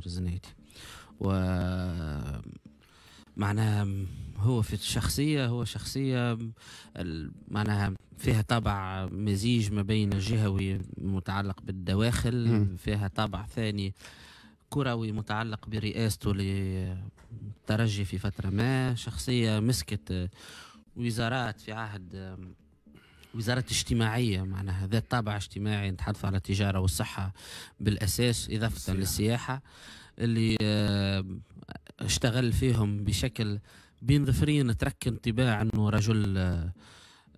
تو و معناها هو في الشخصية هو شخصية معناها فيها طابع مزيج ما بين جهوي متعلق بالدواخل فيها طابع ثاني كروي متعلق برئاسته للترجي في فترة ما شخصية مسكت وزارات في عهد وزارة اجتماعية معناها ذات طابع اجتماعي نتحدث على التجارة والصحة بالأساس إضافة السياحة. للسياحة اللي آه، اشتغل فيهم بشكل بين ظفرين ترك انطباع أنه رجل آه،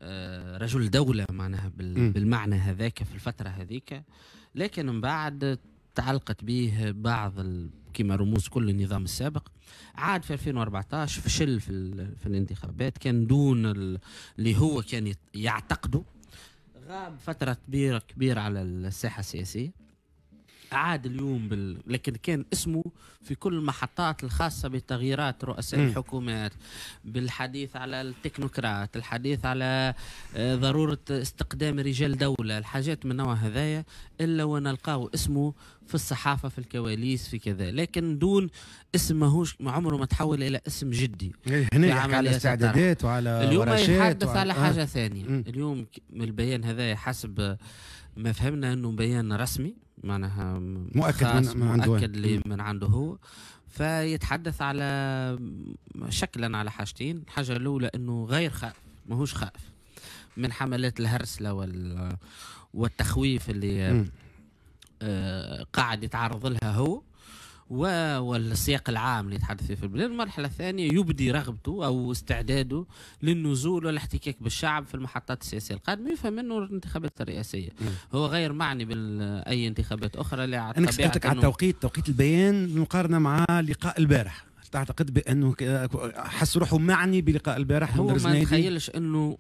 آه، رجل دولة معناها بالمعنى هذاك في الفترة هذيك لكن من بعد تعلقت به بعض كما رموز كل النظام السابق عاد في 2014 فشل في, في الانتخابات كان دون اللي هو كان يعتقده غاب فترة كبيرة كبيرة على الساحة السياسية عاد اليوم بال... لكن كان اسمه في كل المحطات الخاصه بتغييرات رؤساء م. الحكومات بالحديث على التكنوقراط الحديث على آه، ضروره استقدام رجال دوله الحاجات من نوع هذايا الا ونلقاو اسمه في الصحافه في الكواليس في كذا لكن دون اسم ماهوش عمره ما تحول الى اسم جدي إيه، هنا على استعدادات وعلى اليوم يحدث وعلى... على آه. حاجه آه. ثانيه م. اليوم البيان هذا حسب ما فهمنا انه بيان رسمي معناها مؤكد من, من عنده مؤكد اللي من عنده هو فيتحدث على شكلا على حاجتين الحاجه الاولى انه غير خائف ماهوش خائف من حملات الهرسله وال والتخويف اللي آه، قاعد يتعرض لها هو والسياق العام اللي يتحدث فيه في البلاد المرحلة الثانية يبدي رغبته أو استعداده للنزول والاحتكاك بالشعب في المحطات السياسية القادمة يفهم أنه الانتخابات الرئاسية هو غير معني بأي انتخابات أخرى أنا سألتك على التوقيت توقيت البيان مقارنة مع لقاء البارح تعتقد بأنه حس روحه معني بلقاء البارح هو ما تخيلش أنه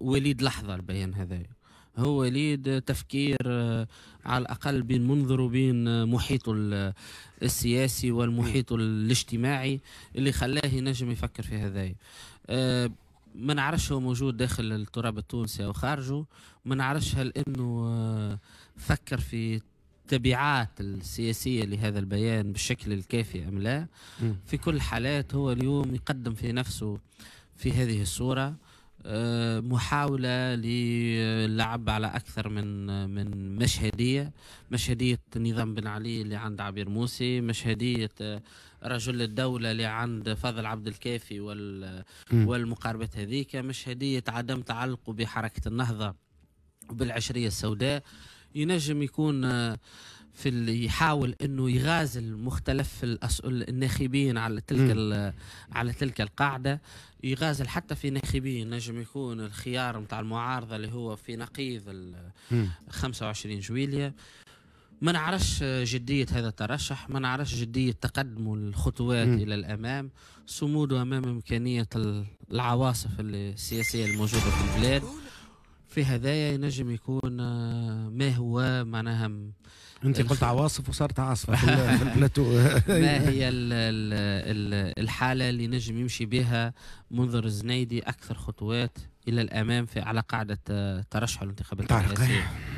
وليد لحظة البيان هذا هو يليد تفكير آه، على الأقل بين منظر وبين آه، محيطه آه، السياسي والمحيط الاجتماعي اللي خلاه ينجم يفكر في هذا ما نعرفش هو موجود داخل التراب التونسي او خارجه ما نعرفش هل انه فكر في التبعات السياسية لهذا البيان بالشكل الكافي أم لا في كل حالات هو اليوم يقدم في نفسه في هذه الصورة محاولة للعب على أكثر من من مشهدية مشهدية نظام بن علي اللي عند عبير موسي مشهدية رجل الدولة اللي عند فضل عبد الكافي وال والمقاربات هذيك مشهدية عدم تعلقه بحركة النهضة وبالعشرية السوداء ينجم يكون في اللي يحاول انه يغازل مختلف الناخبين على تلك على تلك القاعده يغازل حتى في ناخبين نجم يكون الخيار نتاع المعارضه اللي هو في نقيض ال 25 جويليه ما نعرفش جدية هذا الترشح ما نعرفش جدية تقدمه الخطوات م. إلى الأمام صموده أمام إمكانية العواصف السياسية الموجودة في البلاد في هدايا ينجم يكون آه، ما هو معناها انت قلت عواصف وصارت عاصفه في البلاتو ما هي ال ال الحاله اللي نجم يمشي بها منذر الزنيدي اكثر خطوات الى الامام في على قاعده آه، ترشح الانتخابات الرئاسيه